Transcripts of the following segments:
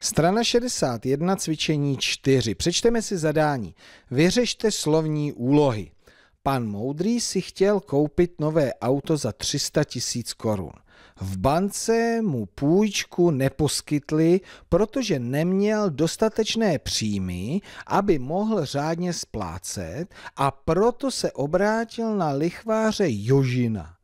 Strana 61, cvičení 4. Přečteme si zadání. Vyřešte slovní úlohy. Pan Moudrý si chtěl koupit nové auto za 300 tisíc korun. V bance mu půjčku neposkytli, protože neměl dostatečné příjmy, aby mohl řádně splácet a proto se obrátil na lichváře Jožina.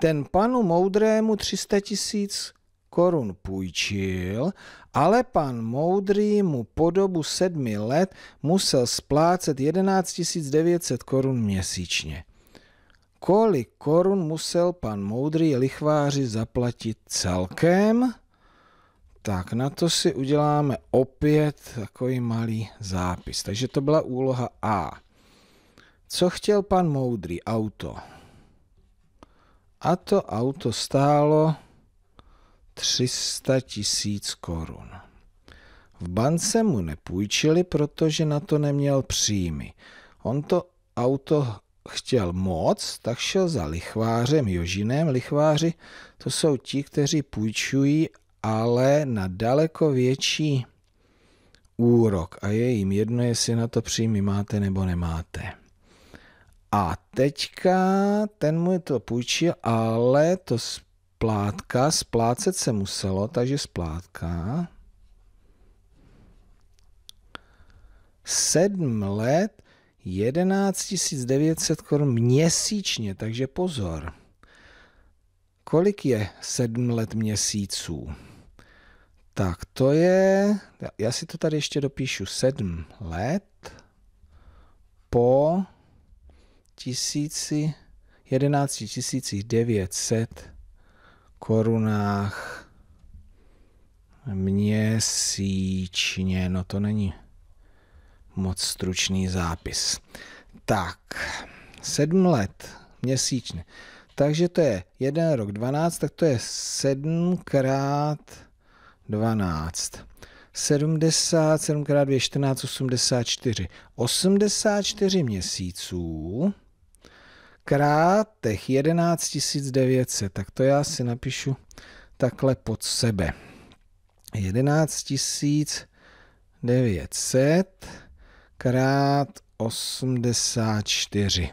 Ten panu Moudrému 300 tisíc korun půjčil, ale pan Moudrý mu po dobu sedmi let musel splácet 11 900 korun měsíčně. Kolik korun musel pan Moudrý lichváři zaplatit celkem? Tak na to si uděláme opět takový malý zápis. Takže to byla úloha A. Co chtěl pan Moudrý? Auto. A to auto stálo 300 tisíc korun. V bance mu nepůjčili, protože na to neměl příjmy. On to auto chtěl moc, tak šel za lichvářem Jožinem. Lichváři to jsou ti, kteří půjčují, ale na daleko větší úrok a je jim jedno, jestli na to příjmy máte nebo nemáte. A teďka ten mu to půjčil, ale to Splátka, splácet se muselo, takže splátka. Sedm let 11 900 korun měsíčně, takže pozor. Kolik je sedm let měsíců? Tak to je, já si to tady ještě dopíšu, sedm let po tisíci, 11 900 korunách měsíčně. No to není moc stručný zápis. Tak, sedm let měsíčně. Takže to je jeden rok 12, tak to je 7 krát 12. 70, 7 krát 2, 14, 84. 84 měsíců krátech 11 900, tak to já si napíšu takhle pod sebe. 11 900 krát 84.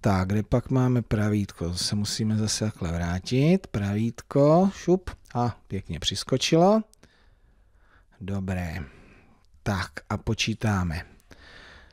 Tak, kde pak máme pravítko? Se musíme zase takhle vrátit. Pravítko, šup, a pěkně přiskočilo. Dobré. Tak a počítáme.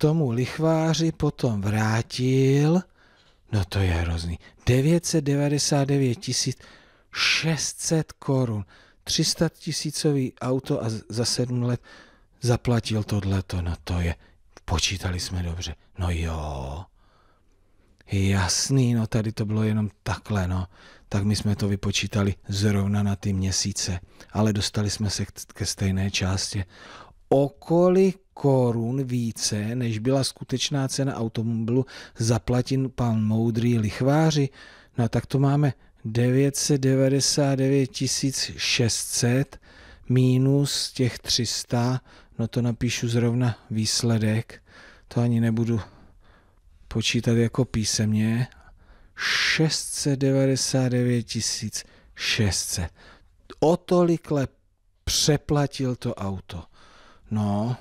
tomu lichváři potom vrátil, no to je hrozný, 999 600 korun. 300 tisícový auto a za sedm let zaplatil tohleto, no to je, počítali jsme dobře, no jo. Jasný, no tady to bylo jenom takhle, no. Tak my jsme to vypočítali zrovna na ty měsíce, ale dostali jsme se ke stejné části. Okolí korun více, než byla skutečná cena automobilu, zaplatil pan moudrý lichváři. No tak to máme 999 600 minus těch 300, no to napíšu zrovna výsledek, to ani nebudu počítat jako písemně, 699 600. O tolikle přeplatil to auto. No,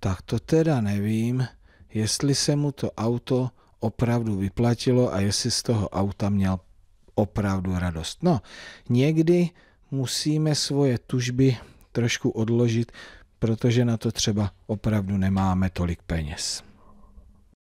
tak to teda nevím, jestli se mu to auto opravdu vyplatilo a jestli z toho auta měl opravdu radost. No, někdy musíme svoje tužby trošku odložit, protože na to třeba opravdu nemáme tolik peněz.